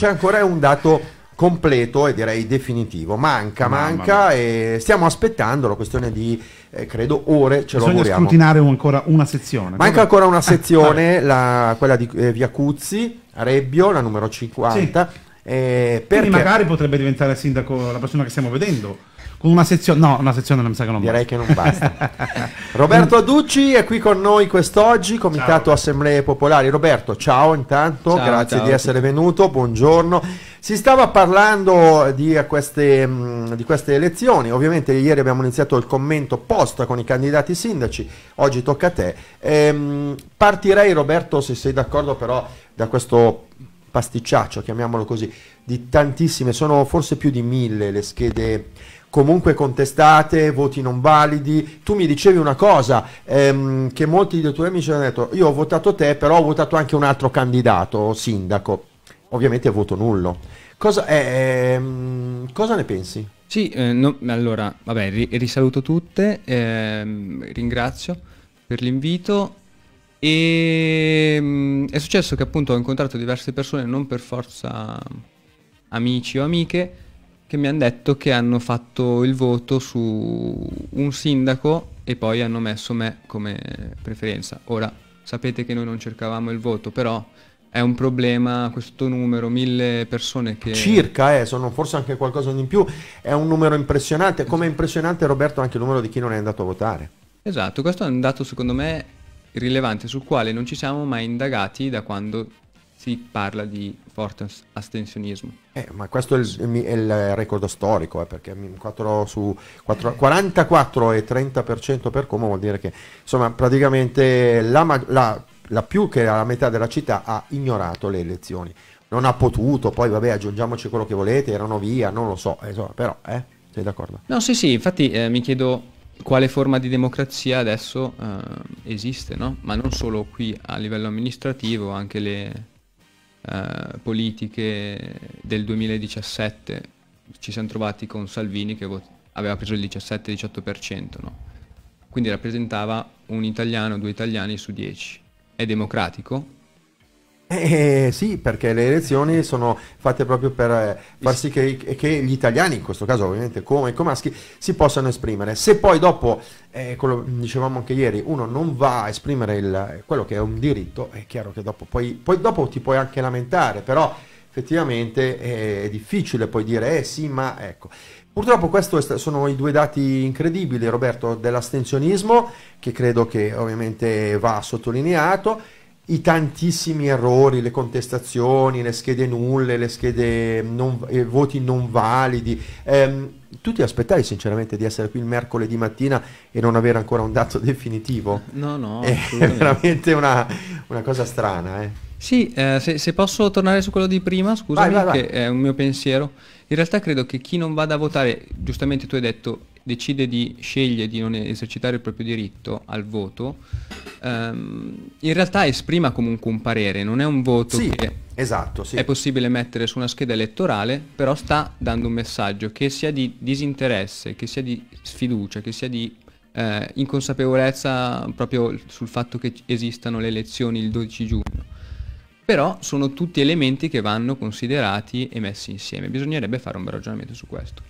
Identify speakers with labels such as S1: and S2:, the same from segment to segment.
S1: c'è ancora un dato completo e direi definitivo. Manca, Mamma manca mia. e stiamo aspettando la questione di eh, credo ore ce Bisogna lo auguriamo. scrutinare un, ancora una sezione. Manca Come... ancora una sezione, ah, la, quella di eh, Via Cuzzi, Rebbio, la numero 50. Sì. Eh, perché... Quindi magari potrebbe diventare sindaco la persona che stiamo vedendo con una sezione, no, una sezione non mi sa che non Direi basta. che non basta. Roberto Aducci è qui con noi quest'oggi, Comitato ciao. Assemblee Popolari. Roberto, ciao intanto, ciao, grazie ciao. di essere venuto, buongiorno. Si stava parlando di queste, mm, di queste elezioni, ovviamente ieri abbiamo iniziato il commento post con i candidati sindaci, oggi tocca a te. Ehm, partirei Roberto, se sei d'accordo però, da questo pasticciaccio, chiamiamolo così, di tantissime, sono forse più di mille le schede comunque contestate, voti non validi. Tu mi dicevi una cosa, ehm, che molti dei tuoi amici hanno detto, io ho votato te, però ho votato anche un altro candidato, sindaco. Ovviamente voto nullo. Cosa, ehm, cosa ne pensi? Sì, eh, no, allora,
S2: vabbè, ri risaluto tutte, ehm, ringrazio per l'invito. E ehm, è successo che appunto ho incontrato diverse persone, non per forza amici o amiche, che mi hanno detto che hanno fatto il voto su un sindaco e poi hanno messo me come preferenza. Ora, sapete che noi non cercavamo il voto, però è un problema questo numero, mille
S1: persone che... Circa, eh, sono forse anche qualcosa in più, è un numero impressionante, come impressionante Roberto anche il numero di chi non è andato a votare.
S2: Esatto, questo è un dato secondo me rilevante sul quale non ci siamo mai indagati da quando si parla di forte astensionismo.
S1: Eh, ma questo è il, è il record storico, eh, perché 4 su 4, 44 e 30% per Como vuol dire che insomma, praticamente la, la, la più che la metà della città ha ignorato le elezioni. Non ha potuto, poi vabbè aggiungiamoci quello che volete, erano via, non lo so, eh, insomma, però eh, sei d'accordo?
S2: No, sì, sì, infatti eh, mi chiedo quale forma di democrazia adesso eh, esiste, no? ma non solo qui a livello amministrativo, anche le, eh, politiche del 2017 ci siamo trovati con Salvini che aveva preso il 17-18%, no? quindi rappresentava un italiano, due italiani su 10. È democratico,
S1: eh, sì, perché le elezioni sono fatte proprio per eh, far sì che, che, gli italiani, in questo caso ovviamente come i comaschi, si possano esprimere. Se poi dopo, eh, quello, dicevamo anche ieri, uno non va a esprimere il, quello che è un diritto, è chiaro che dopo, poi, poi dopo ti puoi anche lamentare, però effettivamente eh, è difficile poi dire eh sì, ma ecco. Purtroppo questi sono i due dati incredibili, Roberto, dell'astensionismo, che credo che ovviamente va sottolineato, i tantissimi errori, le contestazioni, le schede nulle, le schede non, eh, voti non validi. Ehm, tu ti aspettavi sinceramente di essere qui il mercoledì mattina e non avere ancora un dato definitivo? No, no. È eh, veramente una, una cosa strana. Eh.
S2: Sì, eh, se, se, posso tornare su quello di prima, scusami, vai, vai, vai. che è un mio pensiero. In realtà credo che chi non vada a votare, giustamente tu hai detto, decide di scegliere di non esercitare il proprio diritto al voto, ehm, in realtà esprima comunque un parere, non è un voto sì, che esatto, sì. è possibile mettere su una scheda elettorale, però sta dando un messaggio che sia di disinteresse, che sia di sfiducia, che sia di eh, inconsapevolezza proprio sul fatto che esistano le elezioni il 12 giugno. Però sono tutti elementi che vanno considerati e messi insieme. Bisognerebbe fare un bel ragionamento su questo.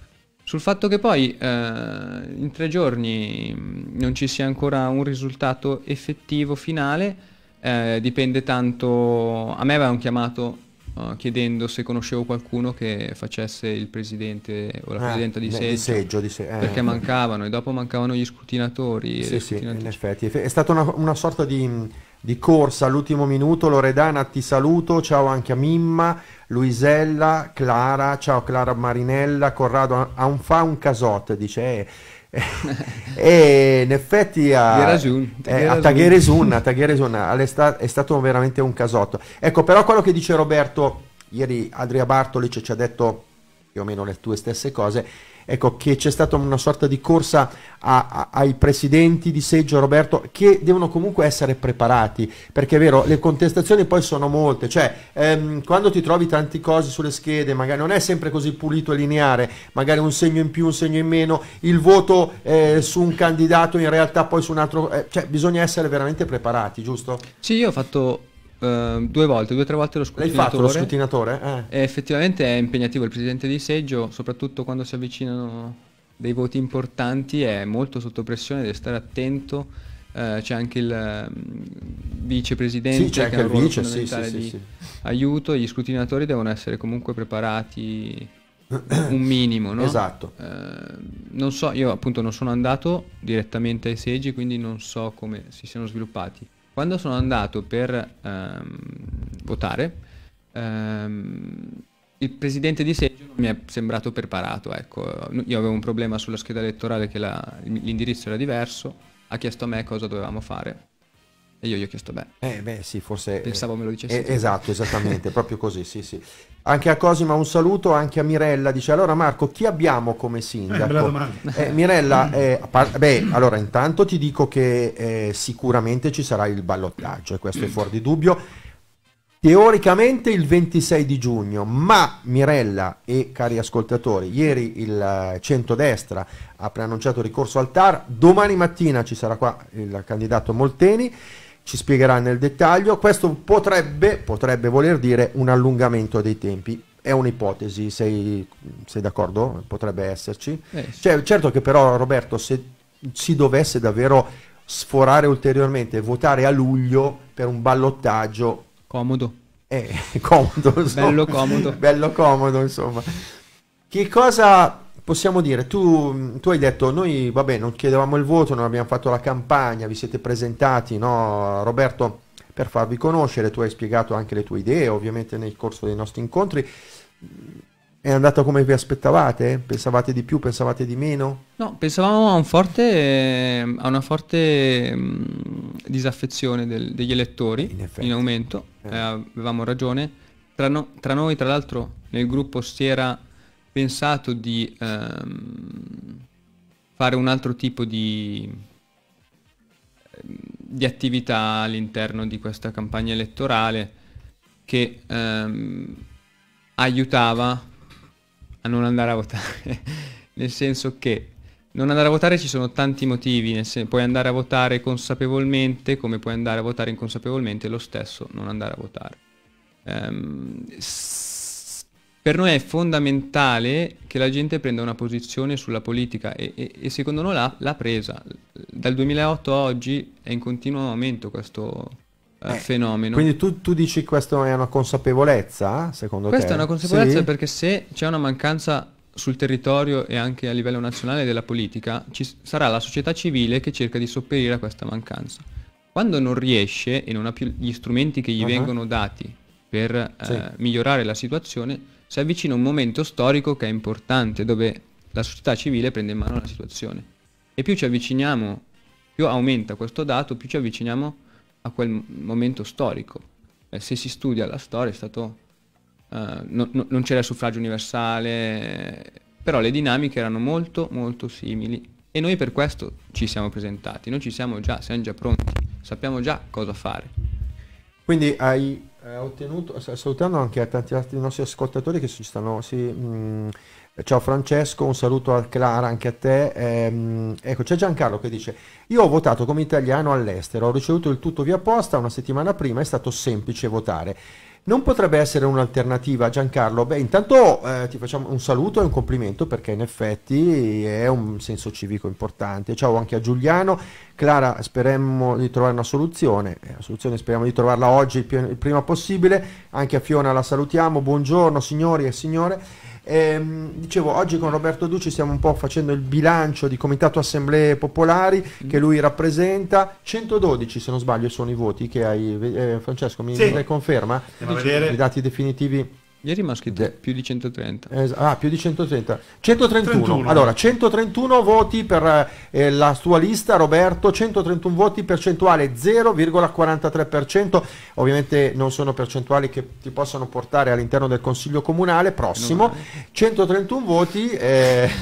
S2: Sul fatto che poi eh, in tre giorni mm, non ci sia ancora un risultato effettivo finale, eh, dipende tanto... A me avevano chiamato eh, chiedendo se conoscevo qualcuno che facesse il presidente o la ah, presidenta di seggio, di seggio, di se eh. perché
S1: mancavano e dopo mancavano gli scrutinatori. Sì, sì, in effetti. È stata una, una sorta di mm, di corsa all'ultimo minuto. Loredana, ti saluto. Ciao anche a Mimma, Luisella, Clara. Ciao Clara Marinella. Corrado a un fa un casotto, dice. Eh, e eh, eh, in effetti a, eh, a Tagheresun sta- è stato veramente un casotto. Ecco, però quello che dice Roberto ieri Adria Bartolic ci ha detto più o meno le tue stesse cose, ecco che c'è stata una sorta di corsa a, a, ai presidenti di seggio Roberto che devono comunque essere preparati perché è vero le contestazioni poi sono molte cioè ehm, quando ti trovi tanti cose sulle schede magari non è sempre così pulito e lineare magari un segno in più un segno in meno il voto eh, su un candidato in realtà poi su un altro eh, cioè bisogna essere veramente preparati giusto? Sì io ho fatto Ehm, due volte, due o tre volte lo scrutinatore. L'hai fatto lo scrutinatore? Eh.
S2: effettivamente è impegnativo. Il presidente di seggio, soprattutto quando si avvicinano dei voti importanti, è molto sotto pressione, deve stare attento. Uh, c'è anche il mm, vicepresidente sì, c'è che anche ha un ruolo vice, sì, sì, sì, sì. aiuto. Gli scrutinatori devono essere comunque preparati un minimo, no? Esatto. Uh, non so, io appunto non sono andato direttamente ai seggi, quindi non so come si siano sviluppati quando sono andato per ehm, votare, ehm, il presidente di seggio non mi è sembrato preparato. Ecco. Io avevo un problema sulla scheda elettorale che la, l'indirizzo era diverso, ha chiesto a me cosa dovevamo fare e io gli ho chiesto,
S1: beh, eh, beh sì, forse... Eh, pensavo me lo dicessi. Eh, esatto, esattamente, proprio così, sì, sì. Anche a Cosima un saluto, anche a Mirella, dice, allora Marco, chi abbiamo come eh, sindaco? Eh, Mirella, eh, par- beh, allora intanto ti dico che sicuramente ci sarà il ballottaggio, e questo è mm. fuori di dubbio teoricamente il 26 di giugno, ma Mirella e cari ascoltatori, ieri il centrodestra ha preannunciato ricorso al TAR, domani mattina ci sarà qua il candidato Molteni ci spiegherà nel dettaglio. Questo potrebbe, potrebbe voler dire un allungamento dei tempi. È un'ipotesi, sei, sei d'accordo? Potrebbe esserci. Eh, sì. cioè, certo che però Roberto, se si dovesse davvero sforare ulteriormente, votare a luglio per un ballottaggio... Comodo. Eh, comodo. Insomma. Bello comodo. Bello comodo, insomma. Che cosa possiamo dire, tu, tu, hai detto, noi vabbè non chiedevamo il voto, non abbiamo fatto la campagna, vi siete presentati, no Roberto, per farvi conoscere, tu hai spiegato anche le tue idee, ovviamente nel corso dei nostri incontri. È andata come vi aspettavate? Pensavate di più, pensavate di meno?
S2: No, pensavamo a, un forte, a una forte mm, disaffezione del, degli elettori in, in aumento, eh. Eh, avevamo ragione. Tra, no, tra noi, tra l'altro, nel gruppo si era pensato di ehm, fare un altro tipo di, ehm, di attività all'interno di questa campagna elettorale che ehm, aiutava a non andare a votare, nel senso che non andare a votare ci sono tanti motivi, puoi andare a votare consapevolmente come puoi andare a votare inconsapevolmente, lo stesso non andare a votare. Ehm, per noi è fondamentale che la gente prenda una posizione sulla politica e, e, e secondo noi l'ha, presa. Dal 2008 a oggi è in continuo aumento questo
S1: eh, eh fenomeno. Quindi tu, tu dici che questa è una consapevolezza, secondo questa te? Questa è una consapevolezza sì.
S2: perché se c'è una mancanza sul territorio e anche a livello nazionale della politica, ci sarà la società civile che cerca di sopperire a questa mancanza. Quando non riesce e non ha più gli strumenti che gli uh -huh. vengono dati per eh, sì. eh, migliorare la situazione, si avvicina un momento storico che è importante, dove la società civile prende in mano la situazione. E più ci avviciniamo, più aumenta questo dato, più ci avviciniamo a quel momento storico. Eh, se si studia la storia è stato... Eh, no, no, non c'era il suffragio universale, però le dinamiche erano molto molto simili e noi per questo ci siamo presentati, noi ci siamo già, siamo già pronti, sappiamo già cosa fare.
S1: Quindi hai eh, ottenuto, salutando anche tanti altri nostri ascoltatori che ci stanno. Sì, mh, mm, ciao Francesco, un saluto a Clara, anche a te. Ehm, ecco, c'è Giancarlo che dice: Io ho votato come italiano all'estero, ho ricevuto il tutto via posta una settimana prima, è stato semplice votare non potrebbe essere un'alternativa, Giancarlo? Beh, intanto eh, ti facciamo un saluto e un complimento perché in effetti è un senso civico importante. Ciao anche a Giuliano. Clara, speriamo di trovare una soluzione. Eh, la soluzione speriamo di trovarla oggi il, più, il prima possibile. Anche a Fiona la salutiamo. Buongiorno signori e signore. Ehm, dicevo, oggi con Roberto Duci stiamo un po' facendo il bilancio di Comitato Assemblee Popolari che lui rappresenta. 112, se non sbaglio, sono i voti che hai. Eh, Francesco, mi, sì. mi conferma? I dati definitivi Ieri mi ha scritto De... più di 130. Es- ah, più di 130. 131. 31. Allora, 131 voti per eh, la sua lista, Roberto, 131 voti, percentuale 0,43%. Ovviamente non sono percentuali che ti possano portare all'interno del Consiglio Comunale prossimo. 131 voti. Eh...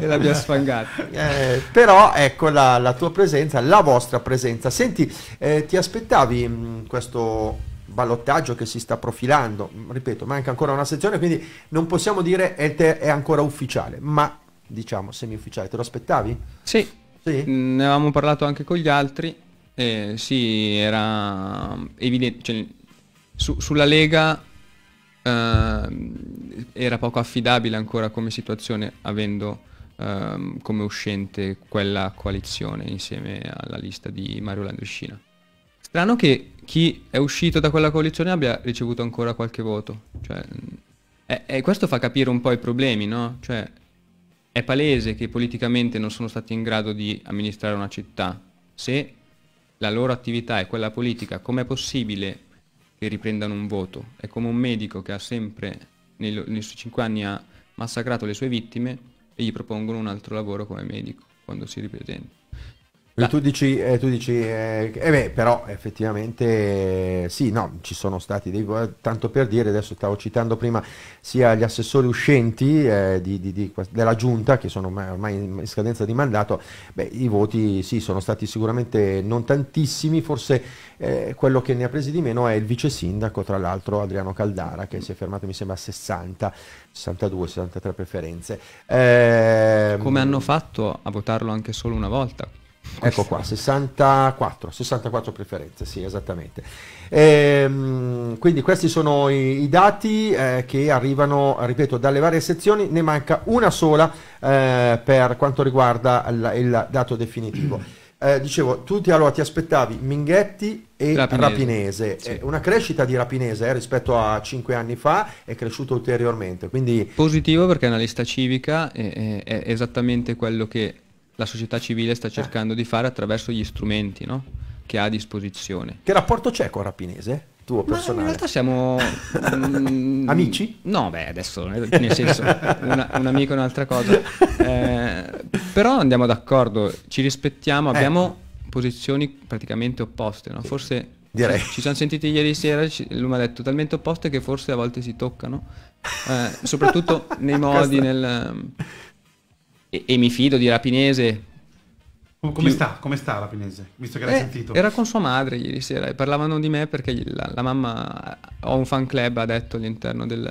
S1: e l'abbiamo sfangata. Eh, però ecco la, la, tua presenza, la vostra presenza. Senti, eh, ti aspettavi mh, mm, questo ballottaggio che si sta profilando, ripeto, manca ancora una sezione, quindi non possiamo dire è, te, è ancora ufficiale, ma diciamo semi-ufficiale, te lo aspettavi? Sì, sì? Mm, ne avevamo
S2: parlato anche con gli altri, eh, sì, era evidente, cioè, su, sulla Lega eh, era poco affidabile ancora come situazione, avendo ehm, come uscente quella coalizione insieme alla lista di Mario Landrescina. Strano che chi è uscito da quella coalizione abbia ricevuto ancora qualche voto. Cioè, mm, e, e questo fa capire un po' i problemi, no? Cioè, è palese che politicamente non sono stati in grado di amministrare una città. Se la loro attività è quella politica, com'è possibile che riprendano un voto? È come un medico che ha sempre, nei, nei suoi 5 anni, ha massacrato le sue vittime e gli propongono un altro lavoro come medico quando si ripresenta.
S1: E tu dici, eh, tu dici eh, eh beh, però effettivamente eh, sì, no, ci sono stati dei tanto per dire, adesso stavo citando prima sia gli assessori uscenti eh, di, di, di, della giunta che sono ormai in scadenza di mandato, beh, i voti sì, sono stati sicuramente non tantissimi, forse eh, quello che ne ha presi di meno è il vice sindaco, tra l'altro Adriano Caldara, che si è fermato mi sembra a 60, 62, 63 preferenze. Come ehm, hanno fatto a votarlo anche solo una volta? Ecco qua, 64, 64 preferenze, sì, esattamente. Ehm, quindi questi sono i, i dati eh, che arrivano, ripeto, dalle varie sezioni, ne manca una sola eh, per quanto riguarda il, il dato definitivo. Eh, dicevo, tu ti, allora, ti aspettavi Minghetti e Rapinese, Rapinese. Sì. Eh, una crescita di Rapinese eh, rispetto a 5 anni fa è cresciuta ulteriormente. Quindi...
S2: Positivo perché è una lista civica, è, è, è esattamente quello che la società civile sta eh. cercando eh. di fare attraverso gli strumenti no? che ha a disposizione.
S1: Che rapporto c'è con Rapinese? Tuo personale? Ma in realtà siamo mm, amici?
S2: No, beh, adesso eh, nel senso una, un amico è un'altra cosa.
S1: Eh,
S2: però andiamo d'accordo, ci rispettiamo, eh. abbiamo eh. posizioni praticamente opposte, no? Forse Direi. Ci, ci siamo sentiti ieri sera, ci, lui mi ha detto talmente opposte che forse a volte si toccano, soprattutto nei modi, nel, e, e mi fido di Rapinese.
S1: Come, più... sta? Come sta Lapinese? Visto che l'hai eh, sentito. Era con
S2: sua madre ieri sera e parlavano di me perché la, la mamma ho un fan club, ha detto all'interno del,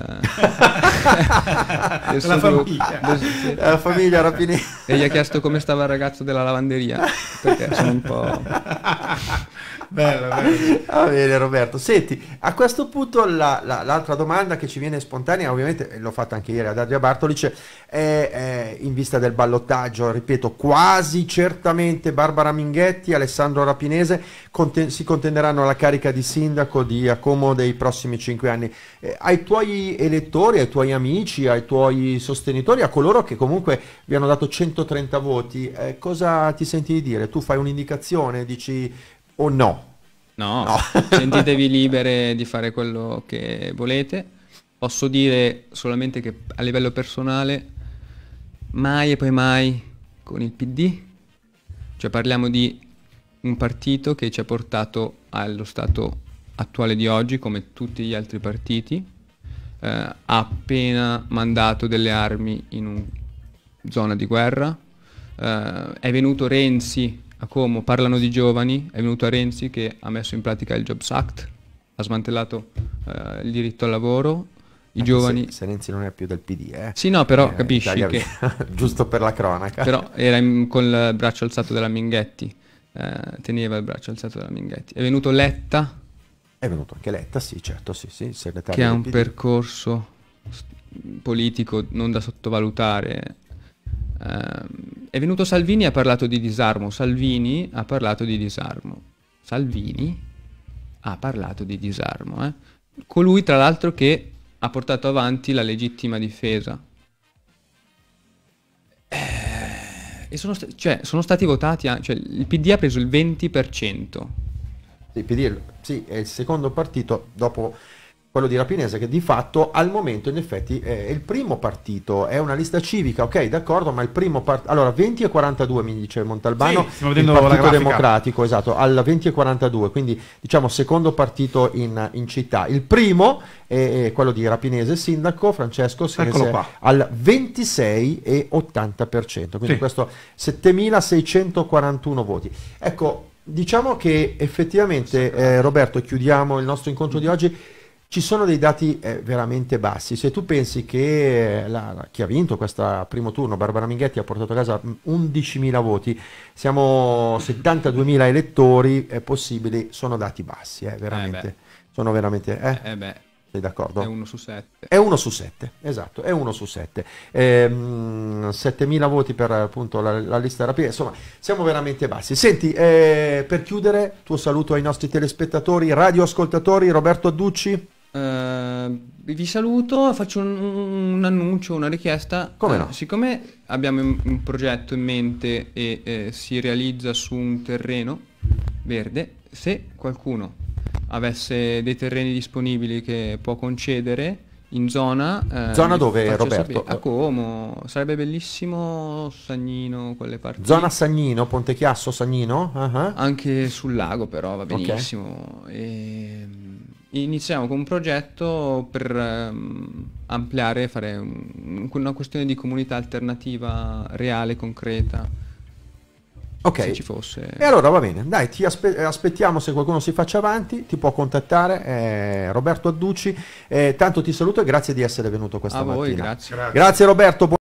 S2: del suo famiglia. Del, la famiglia Rapinese. E gli ha chiesto
S1: come stava il ragazzo della lavanderia perché sono un po'... bello, bello. Va bene Roberto, senti, a questo punto la, la, l'altra domanda che ci viene spontanea, ovviamente l'ho fatta anche ieri ad Adria Bartolice, è, è, in vista del ballottaggio, ripeto, quasi certamente Barbara Minghetti, Alessandro Rapinese conten- si contenderanno la carica di sindaco di Acomo dei prossimi cinque anni. Eh, ai tuoi elettori, ai tuoi amici, ai tuoi sostenitori, a coloro che comunque vi hanno dato 130 voti, eh, cosa ti senti di dire? Tu fai un'indicazione, dici o no?
S2: No, no. sentitevi libere di fare quello che volete. Posso dire solamente che a livello personale, mai e poi mai con il PD, cioè parliamo di un partito che ci ha portato allo stato attuale di oggi, come tutti gli altri partiti, eh, ha appena mandato delle armi in una zona di guerra, eh, è venuto Renzi a Como parlano di giovani, è venuto a Renzi che ha messo in pratica il Jobs Act, ha smantellato eh, il diritto al lavoro, i Anche
S1: giovani... Se, se, Renzi non è più del PD, eh? Sì, no, però eh, capisci Italia che... giusto per la cronaca. Però
S2: era in, col braccio alzato della Minghetti, eh, teneva il braccio alzato della Minghetti. È venuto
S1: Letta... È venuto anche Letta, sì, certo, sì, sì, segretario Che ha un PD. percorso
S2: politico non da sottovalutare, Uh, è venuto Salvini e ha parlato di disarmo, Salvini ha parlato di disarmo, Salvini ha parlato di disarmo, eh? colui tra l'altro che ha portato avanti la legittima difesa.
S1: Eh, e sono, st cioè, sono stati votati, a- cioè, il PD ha preso il 20%. Il PD, sì, è il secondo partito dopo quello di Rapinese che di fatto al momento in effetti è il primo partito, è una lista civica, ok d'accordo, ma il primo partito, allora 20 e 42 mi dice Montalbano, sì, il Partito Democratico, esatto, al 20 e 42, quindi diciamo secondo partito in, in città, il primo è, è, quello di Rapinese, sindaco Francesco Sinese al 26 e 80%, quindi sì. questo 7641 voti. Ecco, diciamo che effettivamente eh, Roberto, chiudiamo il nostro incontro mm. di oggi ci sono dei dati eh, veramente bassi. Se tu pensi che eh, la, la, chi ha vinto questo primo turno, Barbara Minghetti, ha portato a casa 11.000 voti, siamo 72.000 elettori eh, possibili, sono dati bassi, eh, veramente. Eh sono veramente... Eh? Sei d'accordo? È uno su sette. È uno su sette, esatto, è uno su sette. Ehm, 7.000 voti per appunto la, la lista rapida, insomma, siamo veramente bassi. Senti, per chiudere, tuo saluto ai nostri telespettatori, radioascoltatori, Roberto Adducci. Uh, vi saluto,
S2: faccio un, un, annuncio, una richiesta. Come eh, no? Uh, siccome abbiamo un, un, progetto in mente e eh, si realizza su un terreno verde, se qualcuno avesse dei terreni disponibili che può concedere in zona... Eh, zona dove Roberto? Sapere. A Como, sarebbe bellissimo Sagnino, quelle parti. Zona
S1: Sagnino, Ponte Chiasso, Sagnino? Uh ah, -huh. Ah. Anche sul lago però va benissimo.
S2: Okay. E iniziamo con un progetto per um, ampliare, fare un, una questione di comunità alternativa reale, concreta. Ok. Se ci fosse. E
S1: allora va bene, dai, ti aspe aspettiamo se qualcuno si faccia avanti, ti può contattare eh, Roberto Adducci. Eh, tanto ti saluto e grazie di essere venuto questa a mattina. Voi, grazie. grazie. grazie Roberto.